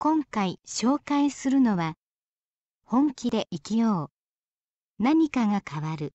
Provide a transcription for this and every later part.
今回紹介するのは本気で生きよう何かが変わる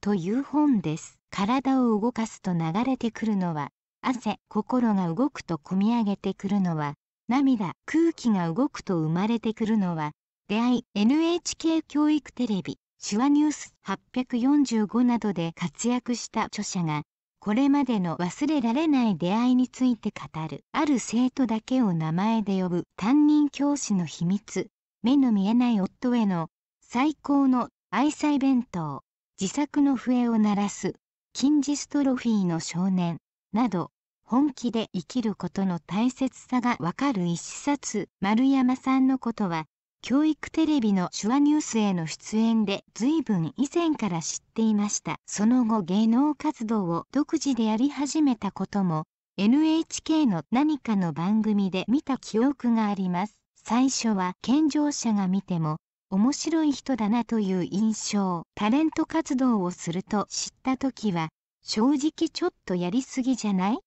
という本です体を動かすと流れてくるのは汗心が動くとこみ上げてくるのは涙空気が動くと生まれてくるのは出会い NHK 教育テレビ手話ニュース845などで活躍した著者がこれまでの忘れられない出会いについて語るある生徒だけを名前で呼ぶ担任教師の秘密目の見えない夫への最高の愛妻弁当自作の笛を鳴らす金字ストロフィーの少年など本気で生きることの大切さがわかる一冊丸山さんのことは教育テレビの手話ニュースへの出演で随分以前から知っていました。その後芸能活動を独自でやり始めたことも NHK の何かの番組で見た記憶があります。最初は健常者が見ても面白い人だなという印象。タレント活動をすると知った時は正直ちょっとやりすぎじゃない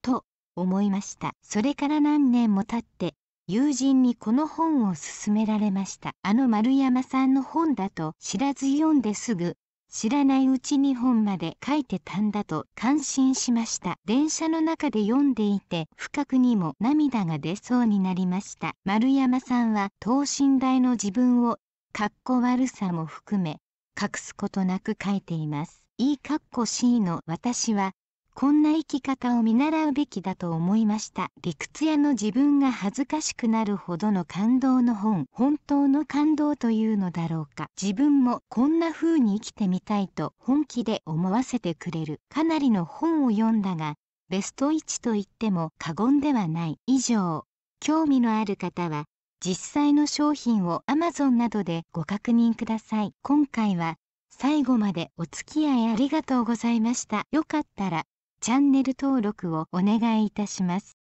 と思いました。それから何年も経って友人にこの本を勧められましたあの丸山さんの本だと知らず読んですぐ知らないうちに本まで書いてたんだと感心しました電車の中で読んでいて不覚にも涙が出そうになりました丸山さんは等身大の自分をかっこ悪さも含め隠すことなく書いていますいいかっこ C の私はこんな生き方を見習うべきだと思いました理屈屋の自分が恥ずかしくなるほどの感動の本本当の感動というのだろうか自分もこんな風に生きてみたいと本気で思わせてくれるかなりの本を読んだがベスト1と言っても過言ではない以上興味のある方は実際の商品を Amazon などでご確認ください今回は最後までお付き合いありがとうございました。よかったらチャンネル登録をお願いいたします